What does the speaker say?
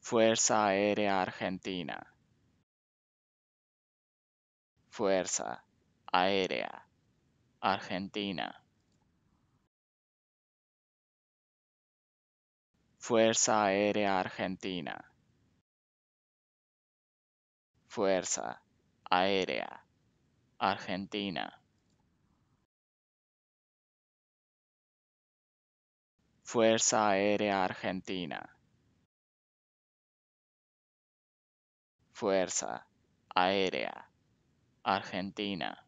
Fuerza Aérea Argentina. Fuerza Aérea Argentina. Fuerza Aérea Argentina. Fuerza Aérea Argentina. Fuerza Aérea Argentina. Fuerza Aérea Argentina